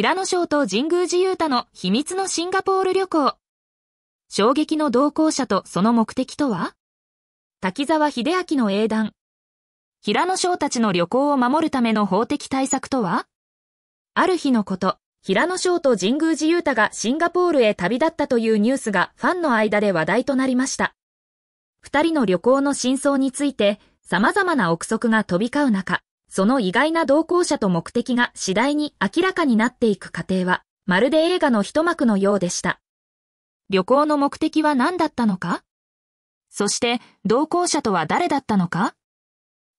平野翔と神宮寺勇太の秘密のシンガポール旅行。衝撃の同行者とその目的とは滝沢秀明の英断。平野翔たちの旅行を守るための法的対策とはある日のこと、平野翔と神宮寺勇太がシンガポールへ旅立ったというニュースがファンの間で話題となりました。二人の旅行の真相について様々な憶測が飛び交う中、その意外な同行者と目的が次第に明らかになっていく過程は、まるで映画の一幕のようでした。旅行の目的は何だったのかそして、同行者とは誰だったのか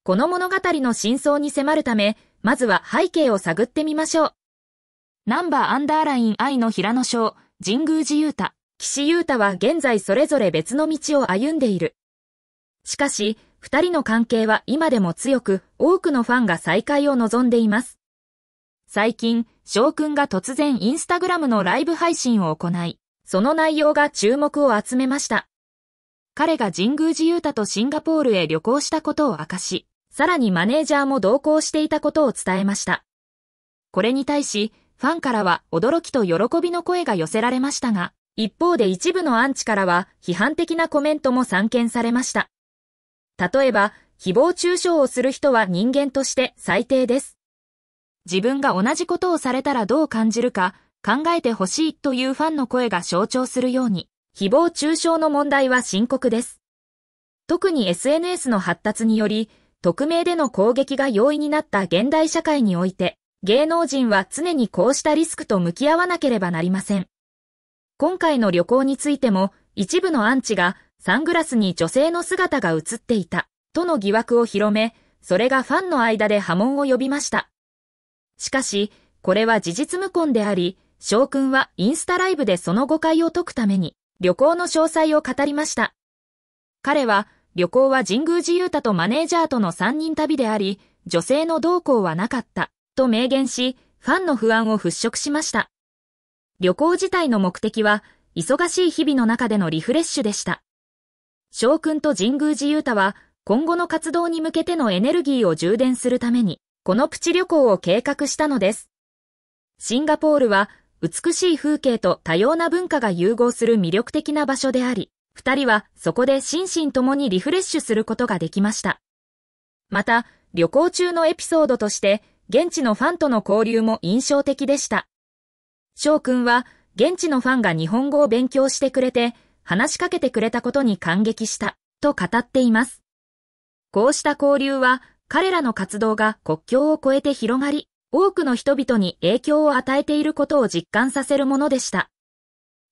この物語の真相に迫るため、まずは背景を探ってみましょう。ナンバーアンダーライン愛の平野章、神宮寺雄太、岸優太は現在それぞれ別の道を歩んでいる。しかし、二人の関係は今でも強く、多くのファンが再会を望んでいます。最近、翔くんが突然インスタグラムのライブ配信を行い、その内容が注目を集めました。彼が神宮寺勇太とシンガポールへ旅行したことを明かし、さらにマネージャーも同行していたことを伝えました。これに対し、ファンからは驚きと喜びの声が寄せられましたが、一方で一部のアンチからは批判的なコメントも散見されました。例えば、誹謗中傷をする人は人間として最低です。自分が同じことをされたらどう感じるか考えてほしいというファンの声が象徴するように、誹謗中傷の問題は深刻です。特に SNS の発達により、匿名での攻撃が容易になった現代社会において、芸能人は常にこうしたリスクと向き合わなければなりません。今回の旅行についても、一部のアンチがサングラスに女性の姿が映っていた、との疑惑を広め、それがファンの間で波紋を呼びました。しかし、これは事実無根であり、翔くんはインスタライブでその誤解を解くために、旅行の詳細を語りました。彼は、旅行は神宮寺勇太とマネージャーとの三人旅であり、女性の同行はなかった、と明言し、ファンの不安を払拭しました。旅行自体の目的は、忙しい日々の中でのリフレッシュでした。くんと神宮寺勇太は、今後の活動に向けてのエネルギーを充電するために、このプチ旅行を計画したのです。シンガポールは、美しい風景と多様な文化が融合する魅力的な場所であり、二人はそこで心身ともにリフレッシュすることができました。また、旅行中のエピソードとして、現地のファンとの交流も印象的でした。翔くんは、現地のファンが日本語を勉強してくれて、話しかけてくれたことに感激した、と語っています。こうした交流は、彼らの活動が国境を越えて広がり、多くの人々に影響を与えていることを実感させるものでした。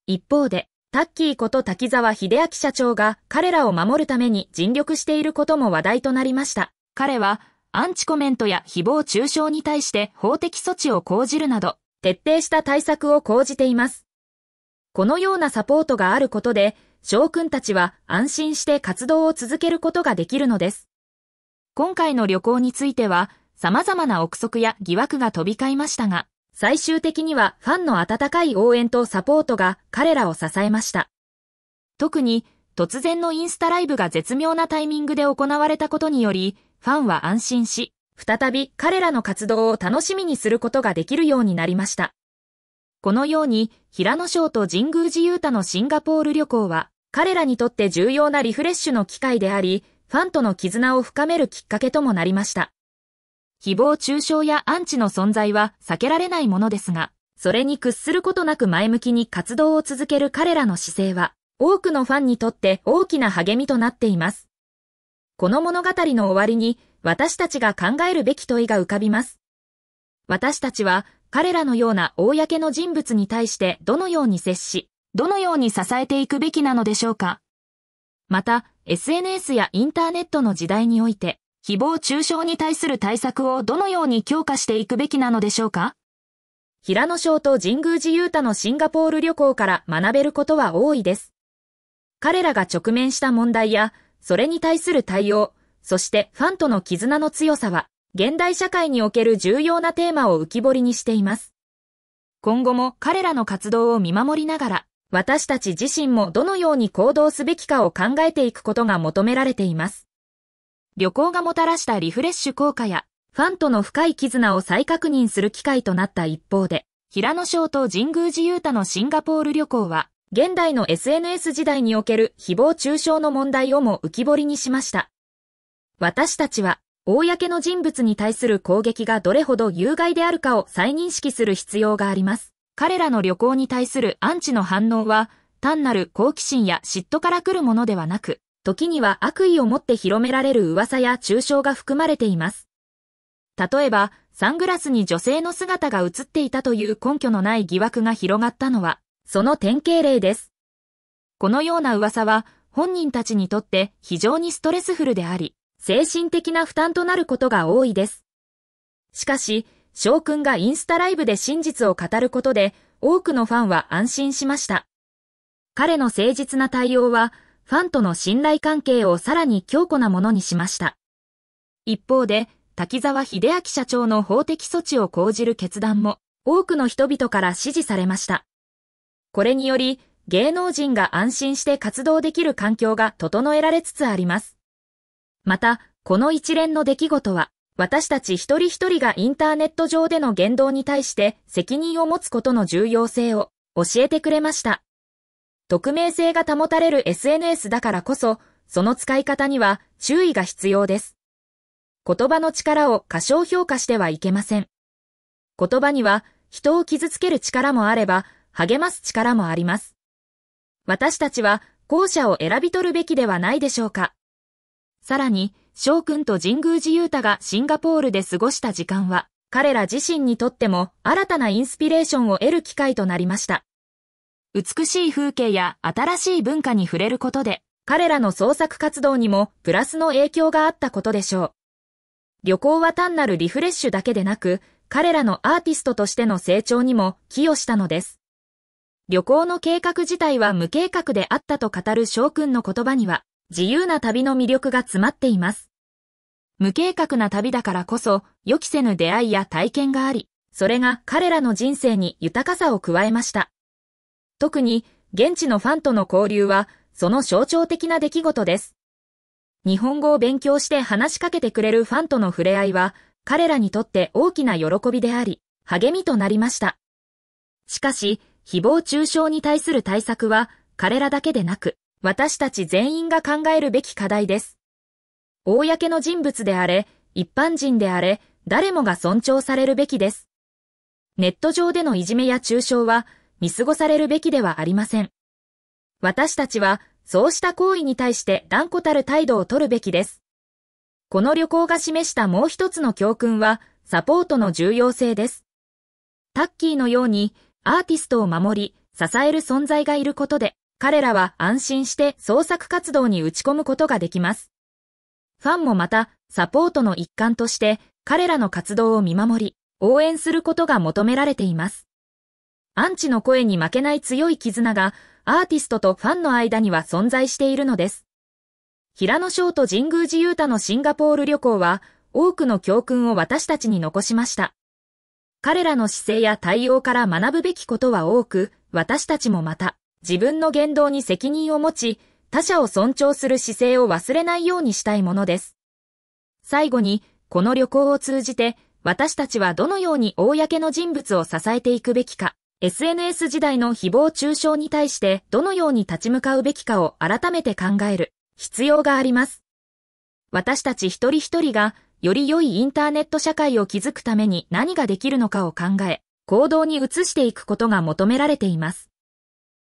一方で、タッキーこと滝沢秀明社長が彼らを守るために尽力していることも話題となりました。彼は、アンチコメントや誹謗中傷に対して法的措置を講じるなど、徹底した対策を講じています。このようなサポートがあることで、将軍たちは安心して活動を続けることができるのです。今回の旅行については、様々な憶測や疑惑が飛び交いましたが、最終的にはファンの温かい応援とサポートが彼らを支えました。特に、突然のインスタライブが絶妙なタイミングで行われたことにより、ファンは安心し、再び彼らの活動を楽しみにすることができるようになりました。このように、平野翔と神宮寺勇太のシンガポール旅行は、彼らにとって重要なリフレッシュの機会であり、ファンとの絆を深めるきっかけともなりました。誹謗中傷やアンチの存在は避けられないものですが、それに屈することなく前向きに活動を続ける彼らの姿勢は、多くのファンにとって大きな励みとなっています。この物語の終わりに、私たちが考えるべき問いが浮かびます。私たちは彼らのような公の人物に対してどのように接し、どのように支えていくべきなのでしょうか。また、SNS やインターネットの時代において、誹謗中傷に対する対策をどのように強化していくべきなのでしょうか平野翔と神宮寺雄太のシンガポール旅行から学べることは多いです。彼らが直面した問題や、それに対する対応、そしてファンとの絆の強さは、現代社会における重要なテーマを浮き彫りにしています。今後も彼らの活動を見守りながら、私たち自身もどのように行動すべきかを考えていくことが求められています。旅行がもたらしたリフレッシュ効果や、ファンとの深い絆を再確認する機会となった一方で、平野翔と神宮寺雄太のシンガポール旅行は、現代の SNS 時代における誹謗中傷の問題をも浮き彫りにしました。私たちは、公の人物に対する攻撃がどれほど有害であるかを再認識する必要があります。彼らの旅行に対するアンチの反応は、単なる好奇心や嫉妬から来るものではなく、時には悪意を持って広められる噂や抽象が含まれています。例えば、サングラスに女性の姿が映っていたという根拠のない疑惑が広がったのは、その典型例です。このような噂は、本人たちにとって非常にストレスフルであり、精神的な負担となることが多いです。しかし、翔くんがインスタライブで真実を語ることで、多くのファンは安心しました。彼の誠実な対応は、ファンとの信頼関係をさらに強固なものにしました。一方で、滝沢秀明社長の法的措置を講じる決断も、多くの人々から支持されました。これにより、芸能人が安心して活動できる環境が整えられつつあります。また、この一連の出来事は、私たち一人一人がインターネット上での言動に対して責任を持つことの重要性を教えてくれました。匿名性が保たれる SNS だからこそ、その使い方には注意が必要です。言葉の力を過小評価してはいけません。言葉には人を傷つける力もあれば、励ます力もあります。私たちは後者を選び取るべきではないでしょうか。さらに、翔くんと神宮寺勇太がシンガポールで過ごした時間は、彼ら自身にとっても新たなインスピレーションを得る機会となりました。美しい風景や新しい文化に触れることで、彼らの創作活動にもプラスの影響があったことでしょう。旅行は単なるリフレッシュだけでなく、彼らのアーティストとしての成長にも寄与したのです。旅行の計画自体は無計画であったと語る翔くんの言葉には、自由な旅の魅力が詰まっています。無計画な旅だからこそ、予期せぬ出会いや体験があり、それが彼らの人生に豊かさを加えました。特に、現地のファンとの交流は、その象徴的な出来事です。日本語を勉強して話しかけてくれるファンとの触れ合いは、彼らにとって大きな喜びであり、励みとなりました。しかし、誹謗中傷に対する対策は、彼らだけでなく、私たち全員が考えるべき課題です。公の人物であれ、一般人であれ、誰もが尊重されるべきです。ネット上でのいじめや中傷は見過ごされるべきではありません。私たちはそうした行為に対して断固たる態度を取るべきです。この旅行が示したもう一つの教訓はサポートの重要性です。タッキーのようにアーティストを守り支える存在がいることで彼らは安心して創作活動に打ち込むことができます。ファンもまた、サポートの一環として、彼らの活動を見守り、応援することが求められています。アンチの声に負けない強い絆が、アーティストとファンの間には存在しているのです。平野翔と神宮寺勇太のシンガポール旅行は、多くの教訓を私たちに残しました。彼らの姿勢や対応から学ぶべきことは多く、私たちもまた。自分の言動に責任を持ち、他者を尊重する姿勢を忘れないようにしたいものです。最後に、この旅行を通じて、私たちはどのように公の人物を支えていくべきか、SNS 時代の誹謗中傷に対してどのように立ち向かうべきかを改めて考える必要があります。私たち一人一人がより良いインターネット社会を築くために何ができるのかを考え、行動に移していくことが求められています。